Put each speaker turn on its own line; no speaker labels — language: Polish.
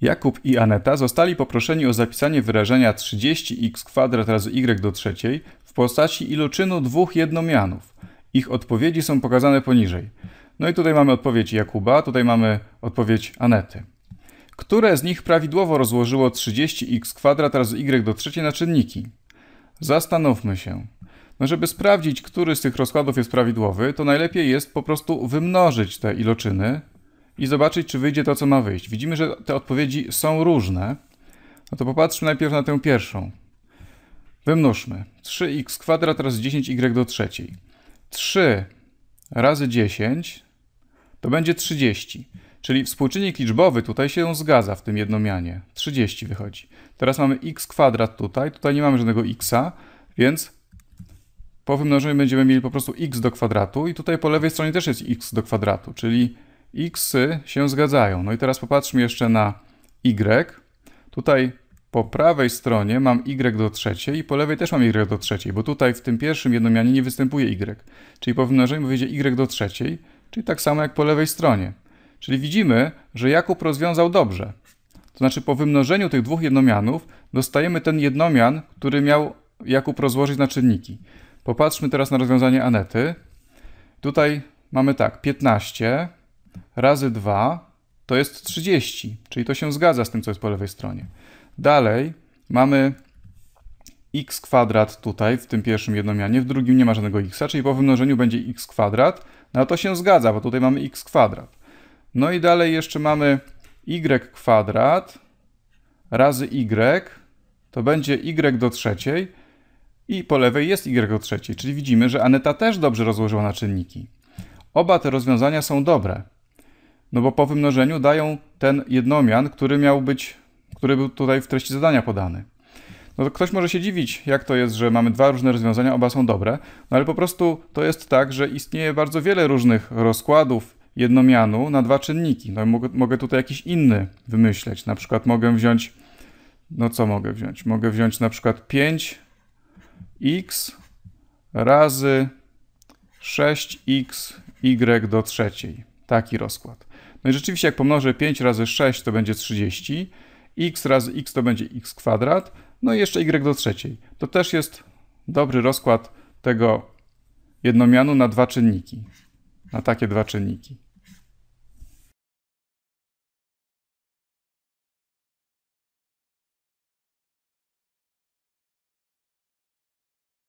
Jakub i Aneta zostali poproszeni o zapisanie wyrażenia 30x2 razy y do trzeciej w postaci iloczynu dwóch jednomianów. Ich odpowiedzi są pokazane poniżej. No i tutaj mamy odpowiedź Jakuba, tutaj mamy odpowiedź Anety. Które z nich prawidłowo rozłożyło 30x2 razy y do trzeciej na czynniki? Zastanówmy się. No żeby sprawdzić, który z tych rozkładów jest prawidłowy, to najlepiej jest po prostu wymnożyć te iloczyny i zobaczyć, czy wyjdzie to, co ma wyjść. Widzimy, że te odpowiedzi są różne. No to popatrzmy najpierw na tę pierwszą. Wymnóżmy 3x kwadrat razy 10y do trzeciej. 3 razy 10 to będzie 30. Czyli współczynnik liczbowy tutaj się zgadza w tym jednomianie. 30 wychodzi. Teraz mamy x kwadrat tutaj, tutaj nie mamy żadnego x'a, więc po wymnożeniu będziemy mieli po prostu x do kwadratu i tutaj po lewej stronie też jest x do kwadratu, czyli x się zgadzają. No i teraz popatrzmy jeszcze na y. Tutaj po prawej stronie mam y do trzeciej i po lewej też mam y do trzeciej, bo tutaj w tym pierwszym jednomianie nie występuje y. Czyli po wymnożeniu wyjdzie y do trzeciej, czyli tak samo jak po lewej stronie. Czyli widzimy, że Jakub rozwiązał dobrze. To znaczy po wymnożeniu tych dwóch jednomianów dostajemy ten jednomian, który miał Jakub rozłożyć na czynniki. Popatrzmy teraz na rozwiązanie Anety. Tutaj mamy tak, 15 razy 2 to jest 30, czyli to się zgadza z tym, co jest po lewej stronie. Dalej mamy x kwadrat tutaj, w tym pierwszym jednomianie, w drugim nie ma żadnego x, czyli po wymnożeniu będzie x kwadrat, no to się zgadza, bo tutaj mamy x kwadrat. No i dalej jeszcze mamy y kwadrat razy y, to będzie y do trzeciej i po lewej jest y do trzeciej, czyli widzimy, że Aneta też dobrze rozłożyła na czynniki. Oba te rozwiązania są dobre. No bo po wymnożeniu dają ten jednomian, który miał być, który był tutaj w treści zadania podany. No ktoś może się dziwić, jak to jest, że mamy dwa różne rozwiązania, oba są dobre, no ale po prostu to jest tak, że istnieje bardzo wiele różnych rozkładów jednomianu na dwa czynniki. No mogę, mogę tutaj jakiś inny wymyśleć, na przykład mogę wziąć, no co mogę wziąć? Mogę wziąć na przykład 5x razy 6xy do trzeciej. Taki rozkład. No i rzeczywiście jak pomnożę 5 razy 6 to będzie 30, x razy x to będzie x kwadrat, no i jeszcze y do trzeciej. To też jest dobry rozkład tego jednomianu na dwa czynniki, na takie dwa czynniki.